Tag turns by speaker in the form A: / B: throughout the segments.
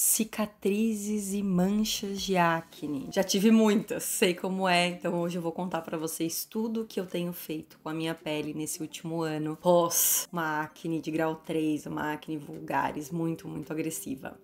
A: cicatrizes e manchas de acne. Já tive muitas, sei como é, então hoje eu vou contar para vocês tudo que eu tenho feito com a minha pele nesse último ano, pós uma acne de grau 3, uma acne vulgares muito, muito agressiva.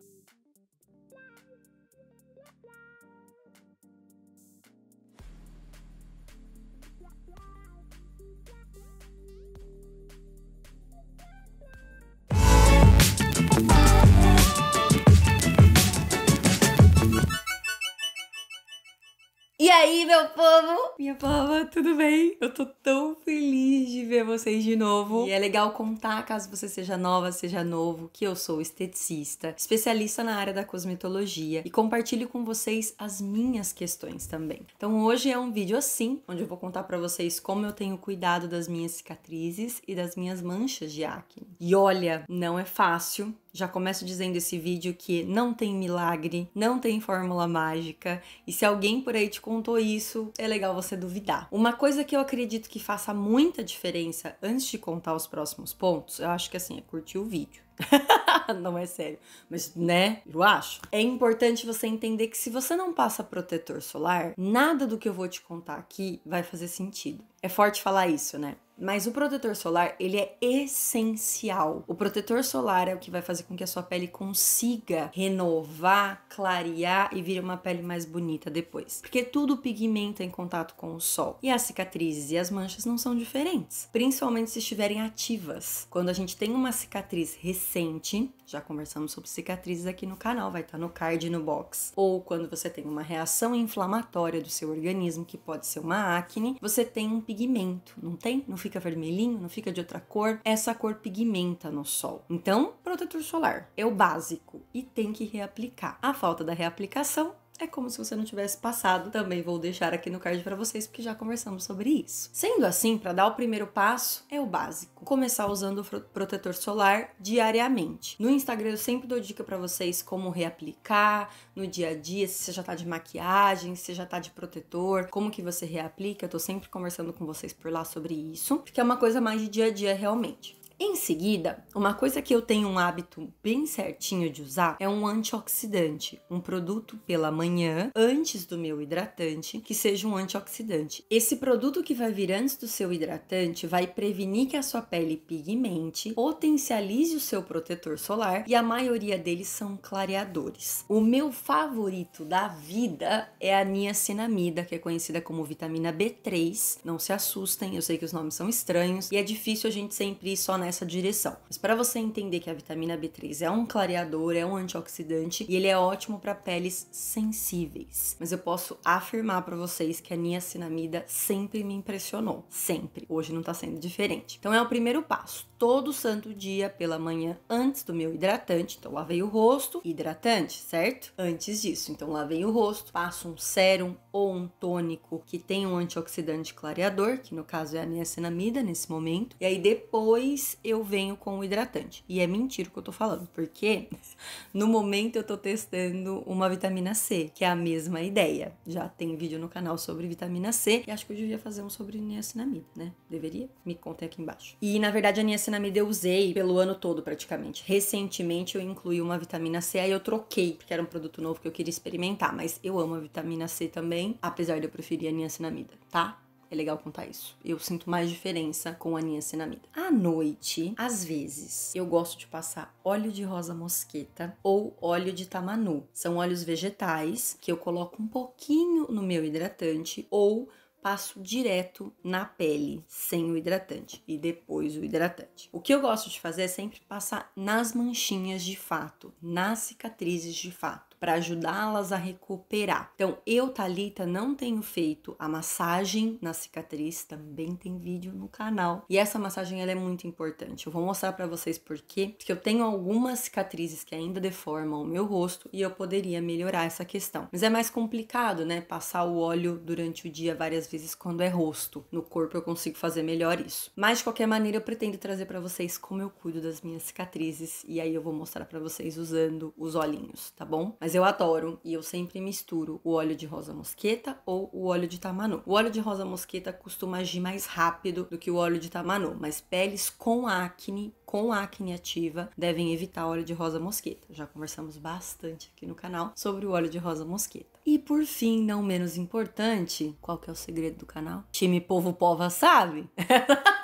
A: E aí, meu povo? Minha povo, tudo bem? Eu tô tão feliz de ver vocês de novo. E é legal contar, caso você seja nova, seja novo, que eu sou esteticista, especialista na área da cosmetologia e compartilho com vocês as minhas questões também. Então, hoje é um vídeo assim, onde eu vou contar para vocês como eu tenho cuidado das minhas cicatrizes e das minhas manchas de acne. E olha, não é fácil, já começo dizendo esse vídeo que não tem milagre, não tem fórmula mágica, e se alguém por aí te contou isso, é legal você duvidar. Uma coisa que eu acredito que faça muita diferença antes de contar os próximos pontos, eu acho que assim, é curtir o vídeo. não é sério, mas né? Eu acho. É importante você entender que se você não passa protetor solar, nada do que eu vou te contar aqui vai fazer sentido. É forte falar isso, né? Mas o protetor solar, ele é essencial. O protetor solar é o que vai fazer com que a sua pele consiga renovar, clarear e vir uma pele mais bonita depois. Porque tudo pigmenta em contato com o sol. E as cicatrizes e as manchas não são diferentes, principalmente se estiverem ativas. Quando a gente tem uma cicatriz recente, já conversamos sobre cicatrizes aqui no canal, vai estar tá no card no box. Ou quando você tem uma reação inflamatória do seu organismo, que pode ser uma acne, você tem um pigmento, não tem? No fica vermelhinho, não fica de outra cor, essa cor pigmenta no sol. Então, protetor solar é o básico e tem que reaplicar. A falta da reaplicação é como se você não tivesse passado. Também vou deixar aqui no card para vocês porque já conversamos sobre isso. Sendo assim, para dar o primeiro passo é o básico, começar usando o protetor solar diariamente. No Instagram eu sempre dou dica para vocês como reaplicar no dia a dia, se você já tá de maquiagem, se já tá de protetor, como que você reaplica. Eu tô sempre conversando com vocês por lá sobre isso, porque é uma coisa mais de dia a dia realmente. Em seguida, uma coisa que eu tenho um hábito bem certinho de usar é um antioxidante, um produto pela manhã antes do meu hidratante que seja um antioxidante. Esse produto que vai vir antes do seu hidratante vai prevenir que a sua pele pigmente, potencialize o seu protetor solar e a maioria deles são clareadores. O meu favorito da vida é a niacinamida, que é conhecida como vitamina B3. Não se assustem, eu sei que os nomes são estranhos e é difícil a gente sempre ir só na nessa direção. Mas para você entender que a vitamina B3 é um clareador, é um antioxidante e ele é ótimo para peles sensíveis. Mas eu posso afirmar para vocês que a niacinamida sempre me impressionou, sempre. Hoje não tá sendo diferente. Então é o primeiro passo. Todo santo dia pela manhã antes do meu hidratante, então lavei o rosto, hidratante, certo? Antes disso, então lavei o rosto, passo um sérum ou um tônico que tem um antioxidante clareador, que no caso é a niacinamida nesse momento. E aí depois eu venho com o hidratante. E é mentira o que eu tô falando, porque no momento eu tô testando uma vitamina C, que é a mesma ideia. Já tem vídeo no canal sobre vitamina C e acho que eu devia fazer um sobre niacinamida, né? Deveria? Me contem aqui embaixo. E na verdade a niacinamida eu usei pelo ano todo praticamente. Recentemente eu incluí uma vitamina C, aí eu troquei, porque era um produto novo que eu queria experimentar, mas eu amo a vitamina C também, apesar de eu preferir a niacinamida, tá? É legal contar isso. Eu sinto mais diferença com a niacinamida. À noite, às vezes, eu gosto de passar óleo de rosa mosqueta ou óleo de tamanu. São óleos vegetais que eu coloco um pouquinho no meu hidratante ou passo direto na pele, sem o hidratante e depois o hidratante. O que eu gosto de fazer é sempre passar nas manchinhas de fato, nas cicatrizes de fato para ajudá-las a recuperar. Então, eu, Talita, não tenho feito a massagem na cicatriz, também tem vídeo no canal. E essa massagem ela é muito importante. Eu vou mostrar para vocês por quê, porque eu tenho algumas cicatrizes que ainda deformam o meu rosto e eu poderia melhorar essa questão. Mas é mais complicado, né, passar o óleo durante o dia várias vezes quando é rosto. No corpo eu consigo fazer melhor isso. Mas de qualquer maneira eu pretendo trazer para vocês como eu cuido das minhas cicatrizes e aí eu vou mostrar para vocês usando os olhinhos, tá bom? Mas mas eu adoro e eu sempre misturo o óleo de rosa mosqueta ou o óleo de tamanu. O óleo de rosa mosqueta costuma agir mais rápido do que o óleo de tamanu, mas peles com acne com acne ativa devem evitar óleo de rosa mosqueta. Já conversamos bastante aqui no canal sobre o óleo de rosa mosqueta. E por fim, não menos importante, qual que é o segredo do canal? Time Povo Pova sabe?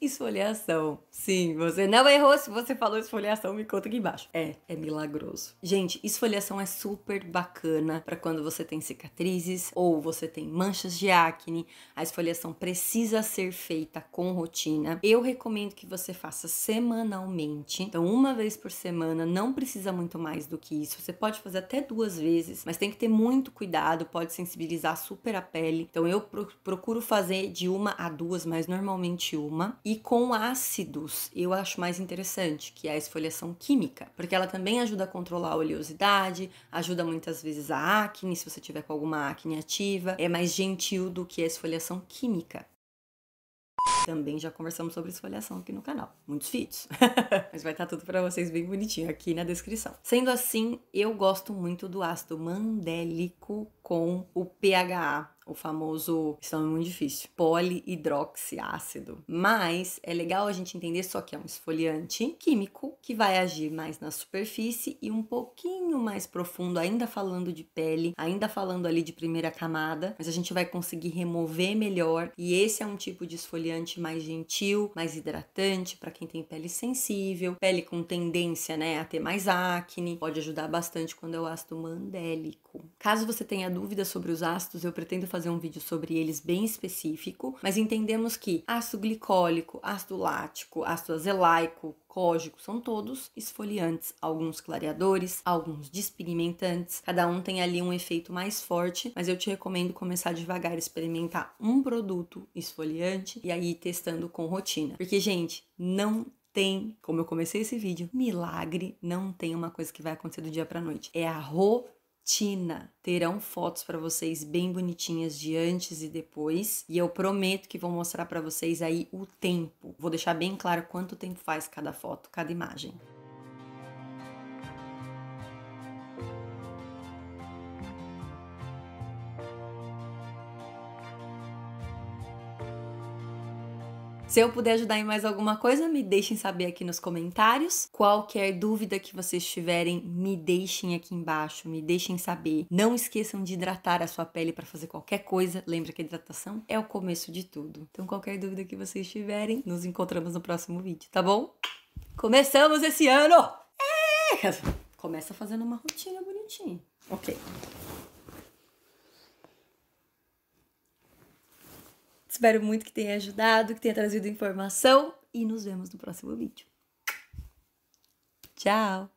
A: esfoliação. Sim, você não errou se você falou esfoliação, me conta aqui embaixo. É, é milagroso. Gente, esfoliação é super bacana para quando você tem cicatrizes ou você tem manchas de acne. A esfoliação precisa ser feita com rotina. Eu recomendo que você faça semanalmente. Então, uma vez por semana, não precisa muito mais do que isso. Você pode fazer até duas vezes, mas tem que ter muito cuidado, pode sensibilizar super a pele. Então, eu procuro fazer de uma a duas, mas normalmente uma. E e com ácidos, eu acho mais interessante, que é a esfoliação química, porque ela também ajuda a controlar a oleosidade, ajuda muitas vezes a acne, se você tiver com alguma acne ativa, é mais gentil do que a esfoliação química. Também já conversamos sobre esfoliação aqui no canal. Muitos vídeos. Mas vai estar tá tudo para vocês bem bonitinho aqui na descrição. Sendo assim, eu gosto muito do ácido mandélico com o PHA o famoso, esse nome é muito difícil, polihidroxiácido. Mas é legal a gente entender só que é um esfoliante químico que vai agir mais na superfície e um pouquinho mais profundo, ainda falando de pele, ainda falando ali de primeira camada, mas a gente vai conseguir remover melhor. E esse é um tipo de esfoliante mais gentil, mais hidratante para quem tem pele sensível, pele com tendência, né, a ter mais acne, pode ajudar bastante quando é o ácido mandélico. Caso você tenha dúvidas sobre os ácidos, eu pretendo fazer fazer um vídeo sobre eles bem específico, mas entendemos que ácido glicólico, ácido lático, ácido azelaico, Cógico, são todos esfoliantes, alguns clareadores, alguns despigmentantes. Cada um tem ali um efeito mais forte, mas eu te recomendo começar devagar, experimentar um produto esfoliante e aí testando com rotina. Porque, gente, não tem, como eu comecei esse vídeo, milagre, não tem uma coisa que vai acontecer do dia para noite. É a rotina Tina terão fotos para vocês bem bonitinhas de antes e depois, e eu prometo que vou mostrar para vocês aí o tempo. Vou deixar bem claro quanto tempo faz cada foto, cada imagem. Se eu puder ajudar em mais alguma coisa, me deixem saber aqui nos comentários. Qualquer dúvida que vocês tiverem, me deixem aqui embaixo, me deixem saber. Não esqueçam de hidratar a sua pele para fazer qualquer coisa. Lembra que a hidratação é o começo de tudo. Então, qualquer dúvida que vocês tiverem, nos encontramos no próximo vídeo, tá bom? Começamos esse ano! É! Começa fazendo uma rotina bonitinha. Ok. Espero muito que tenha ajudado, que tenha trazido informação e nos vemos no próximo vídeo. Tchau!